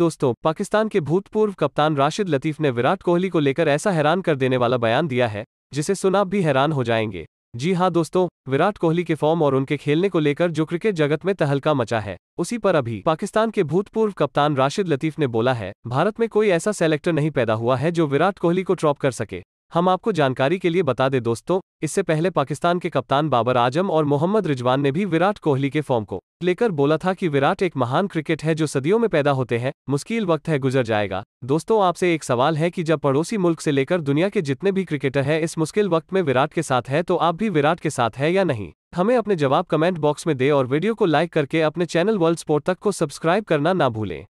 दोस्तों पाकिस्तान के भूतपूर्व कप्तान राशिद लतीफ ने विराट कोहली को लेकर ऐसा हैरान कर देने वाला बयान दिया है जिसे सुनाप भी हैरान हो जाएंगे जी हाँ दोस्तों विराट कोहली के फॉर्म और उनके खेलने को लेकर जो क्रिकेट जगत में तहलका मचा है उसी पर अभी पाकिस्तान के भूतपूर्व कप्तान राशिद लतीफ ने बोला है भारत में कोई ऐसा सेलेक्टर नहीं पैदा हुआ है जो विराट कोहली को ट्रॉप कर सके हम आपको जानकारी के लिए बता दें दोस्तों इससे पहले पाकिस्तान के कप्तान बाबर आजम और मोहम्मद रिजवान ने भी विराट कोहली के फॉर्म को लेकर बोला था कि विराट एक महान क्रिकेट है जो सदियों में पैदा होते हैं मुश्किल वक्त है गुजर जाएगा दोस्तों आपसे एक सवाल है कि जब पड़ोसी मुल्क से लेकर दुनिया के जितने भी क्रिकेटर हैं इस मुश्किल वक्त में विराट के साथ है तो आप भी विराट के साथ है या नहीं हमें अपने जवाब कमेंट बॉक्स में दे और वीडियो को लाइक करके अपने चैनल वर्ल्ड स्पोर्ट तक को सब्सक्राइब करना ना भूलें